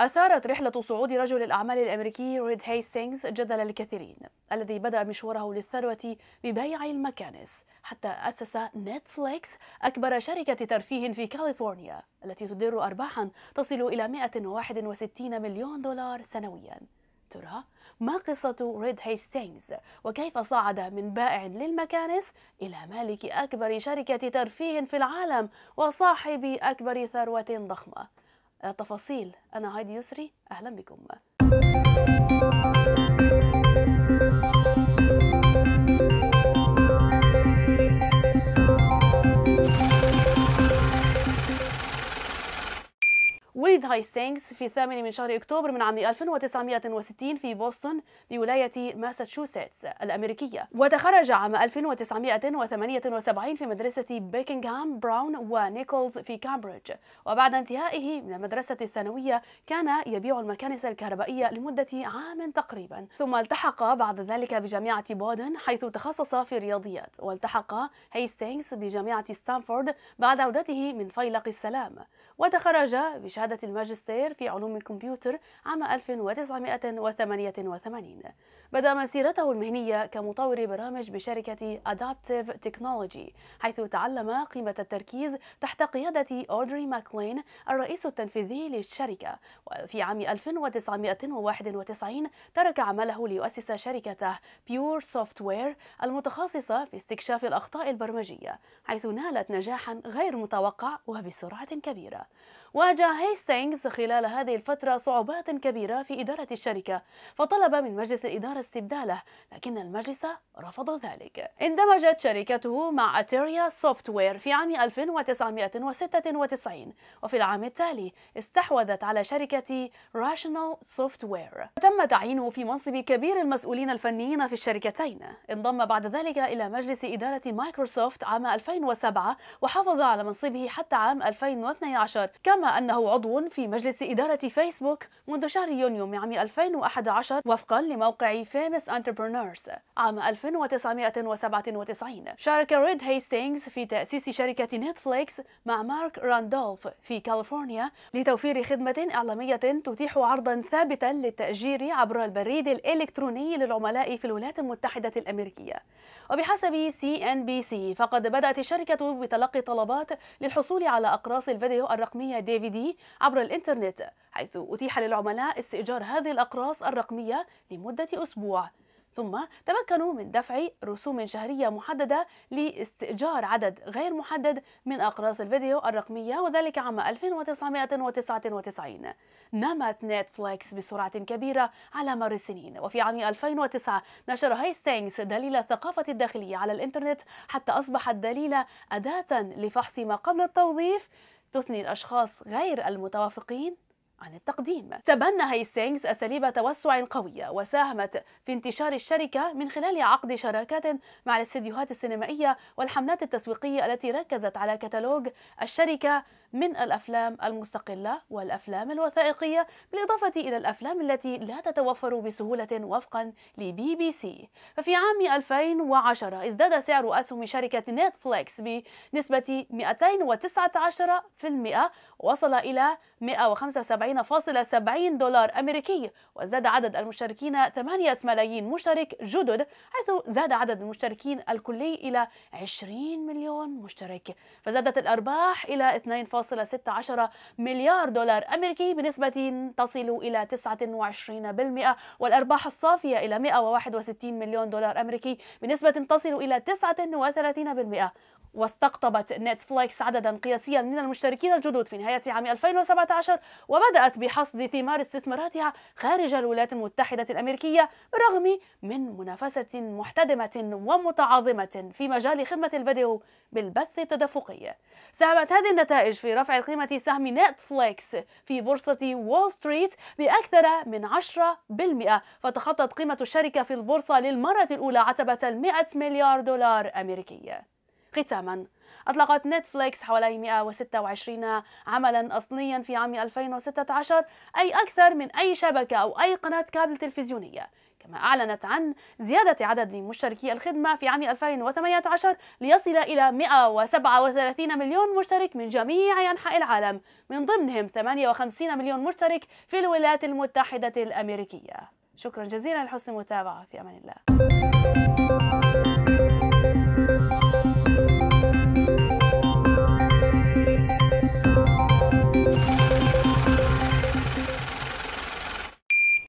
أثارت رحلة صعود رجل الأعمال الأمريكي ريد هيستينغز جدل الكثيرين الذي بدأ مشواره للثروة ببيع المكانس حتى أسس نتفليكس أكبر شركة ترفيه في كاليفورنيا التي تدر أرباحا تصل إلى 161 مليون دولار سنويا ترى ما قصة ريد هيستينغز وكيف صعد من بائع للمكانس إلى مالك أكبر شركة ترفيه في العالم وصاحب أكبر ثروة ضخمة آه، تفاصيل أنا هايدي يسري أهلا بكم وليد هايستينغز في الثامن من شهر أكتوبر من عام 1960 في بوسطن بولاية ماساتشوستس الأمريكية وتخرج عام 1978 في مدرسة بيكنغهام براون ونيكولز في كامبريدج وبعد انتهائه من المدرسة الثانوية كان يبيع المكانس الكهربائية لمدة عام تقريبا ثم التحق بعد ذلك بجامعة بودن حيث تخصص في الرياضيات والتحق هايستينغز بجامعة ستانفورد بعد عودته من فيلق السلام وتخرج بشهادة الماجستير في علوم الكمبيوتر عام 1988 بدأ مسيرته المهنية كمطور برامج بشركة أدابتيف تكنولوجي حيث تعلم قيمة التركيز تحت قيادة أودري ماكلين الرئيس التنفيذي للشركة وفي عام 1991 ترك عمله ليؤسس شركته بيور سوفتوير المتخصصة في استكشاف الأخطاء البرمجية حيث نالت نجاحا غير متوقع وبسرعة كبيرة واجه هيس بولينجز خلال هذه الفترة صعوبات كبيرة في إدارة الشركة فطلب من مجلس الإدارة استبداله لكن المجلس رفض ذلك اندمجت شركته مع أتيريا سوفتوير في عام 1996 وفي العام التالي استحوذت على شركة راشنال سوفتوير تم تعيينه في منصب كبير المسؤولين الفنيين في الشركتين انضم بعد ذلك إلى مجلس إدارة مايكروسوفت عام 2007 وحافظ على منصبه حتى عام 2012 كما أنه عضو في مجلس إدارة فيسبوك منذ شهر يونيو من عام 2011 وفقا لموقع فيمس انتربرنورز عام 1997 شارك ريد هيستينغز في تأسيس شركة نتفليكس مع مارك راندولف في كاليفورنيا لتوفير خدمة إعلامية تتيح عرضا ثابتا للتأجير عبر البريد الإلكتروني للعملاء في الولايات المتحدة الأمريكية وبحسب سي ان بي سي فقد بدأت الشركة بتلقي طلبات للحصول على أقراص الفيديو الرقمية دي في دي عبر عبر الإنترنت حيث أتيح للعملاء استئجار هذه الأقراص الرقمية لمدة أسبوع ثم تمكنوا من دفع رسوم شهرية محددة لاستئجار عدد غير محدد من أقراص الفيديو الرقمية وذلك عام 1999 نمت نتفليكس بسرعة كبيرة على مر السنين وفي عام 2009 نشر هايستينغس دليل الثقافة الداخلية على الإنترنت حتى أصبحت دليل أداة لفحص ما قبل التوظيف تثني الأشخاص غير المتوافقين عن التقديم تبنى هيسينغز أساليب توسع قوية وساهمت في انتشار الشركة من خلال عقد شراكات مع الاستديوهات السينمائية والحملات التسويقية التي ركزت على كتالوج الشركة من الأفلام المستقلة والأفلام الوثائقية بالإضافة إلى الأفلام التي لا تتوفر بسهولة وفقا لبي بي سي ففي عام 2010 ازداد سعر أسهم شركة نتفليكس بنسبة 219% وصل إلى 175.70 دولار أمريكي وزاد عدد المشتركين 8 ملايين مشترك جدد حيث زاد عدد المشتركين الكلي إلى 20 مليون مشترك فزادت الأرباح إلى 2. 1.16 مليار دولار أمريكي بنسبة تصل إلى 29% والأرباح الصافية إلى 161 مليون دولار أمريكي بنسبة تصل إلى 39% واستقطبت نتفليكس عددا قياسيا من المشتركين الجدد في نهاية عام 2017 وبدأت بحصد ثمار استثماراتها خارج الولايات المتحدة الأمريكية بالرغم من منافسة محتدمة ومتعاظمة في مجال خدمة الفيديو بالبث التدفقي ساهمت هذه النتائج في رفع قيمة سهم نتفليكس في بورصة وول ستريت بأكثر من 10% فتخطت قيمة الشركة في البورصة للمرة الأولى عتبة ال 100 مليار دولار أمريكي قتاما أطلقت نتفليكس حوالي 126 عملا أصليا في عام 2016 أي أكثر من أي شبكة أو أي قناة كابل تلفزيونية كما أعلنت عن زيادة عدد مشتركي الخدمة في عام 2018 ليصل إلى 137 مليون مشترك من جميع أنحاء العالم من ضمنهم 58 مليون مشترك في الولايات المتحدة الأمريكية شكرا جزيلا لحسن المتابعة في أمان الله